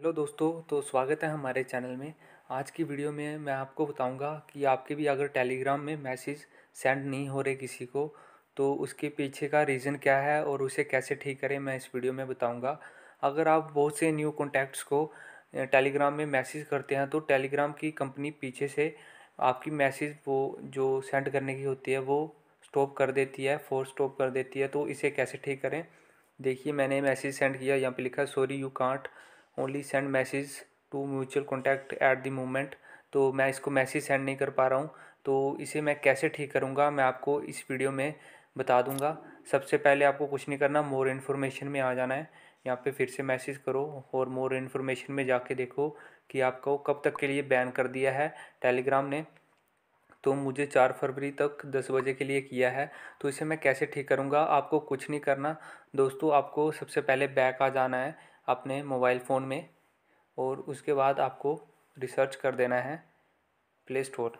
hello दोस्तों तो स्वागत है हमारे चैनल में आज की वीडियो में मैं आपको बताऊंगा कि आपके भी अगर टेलीग्राम में मैसेज सेंड नहीं हो रहे किसी को तो उसके पीछे का रीज़न क्या है और उसे कैसे ठीक करें मैं इस वीडियो में बताऊंगा अगर आप बहुत से न्यू कॉन्टैक्ट्स को टेलीग्राम में मैसेज करते हैं तो टेलीग्राम की कंपनी पीछे से आपकी मैसेज वो जो सेंड करने की होती है वो स्टॉप कर देती है फोर स्टॉप कर देती है तो इसे कैसे ठीक करें देखिए मैंने मैसेज सेंड किया यहाँ पर लिखा sorry you can't only send message to mutual contact at the moment तो मैं इसको मैसेज सेंड नहीं कर पा रहा हूँ तो इसे मैं कैसे ठीक करूँगा मैं आपको इस वीडियो में बता दूँगा सबसे पहले आपको कुछ नहीं करना मोर इन्फॉर्मेशन में आ जाना है यहाँ पे फिर से मैसेज करो और मोर इन्फॉर्मेशन में जाके देखो कि आपको कब तक के लिए बैन कर दिया है टेलीग्राम ने तो मुझे चार फरवरी तक दस बजे के लिए किया है तो इसे मैं कैसे ठीक करूँगा आपको कुछ नहीं करना दोस्तों आपको सबसे पहले बैक आ जाना है अपने मोबाइल फ़ोन में और उसके बाद आपको रिसर्च कर देना है प्ले स्टोर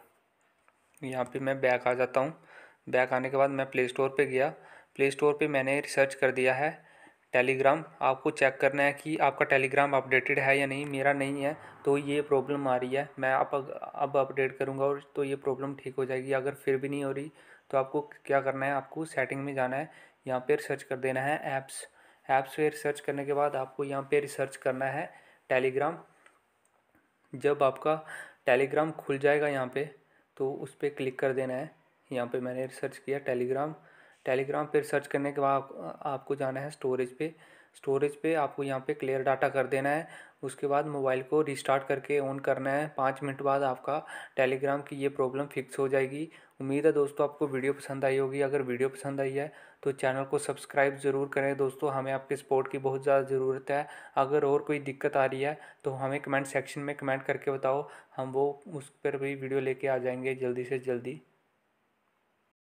यहाँ पे मैं बैक आ जाता हूँ बैक आने के बाद मैं प्ले स्टोर पे गया प्ले स्टोर पे मैंने रिसर्च कर दिया है टेलीग्राम आपको चेक करना है कि आपका टेलीग्राम अपडेटेड है या नहीं मेरा नहीं है तो ये प्रॉब्लम आ रही है मैं अब अब अपडेट करूँगा और तो ये प्रॉब्लम ठीक हो जाएगी अगर फिर भी नहीं हो रही तो आपको क्या करना है आपको सेटिंग में जाना है यहाँ पर सर्च कर देना है ऐप्स ऐप्स पर सर्च करने के बाद आपको यहाँ पे रिसर्च करना है टेलीग्राम जब आपका टेलीग्राम खुल जाएगा यहाँ पे तो उस पर क्लिक कर देना है यहाँ पे मैंने रिसर्च किया टेलीग्राम टेलीग्राम पर सर्च करने के बाद आपको जाना है स्टोरेज पे स्टोरेज पे आपको यहाँ पे क्लियर डाटा कर देना है उसके बाद मोबाइल को रिस्टार्ट करके ऑन करना है पाँच मिनट बाद आपका टेलीग्राम की ये प्रॉब्लम फिक्स हो जाएगी उम्मीद है दोस्तों आपको वीडियो पसंद आई होगी अगर वीडियो पसंद आई है तो चैनल को सब्सक्राइब ज़रूर करें दोस्तों हमें आपके सपोर्ट की बहुत ज़्यादा ज़रूरत है अगर और कोई दिक्कत आ रही है तो हमें कमेंट सेक्शन में कमेंट करके बताओ हम वो उस पर भी वीडियो लेके आ जाएंगे जल्दी से जल्दी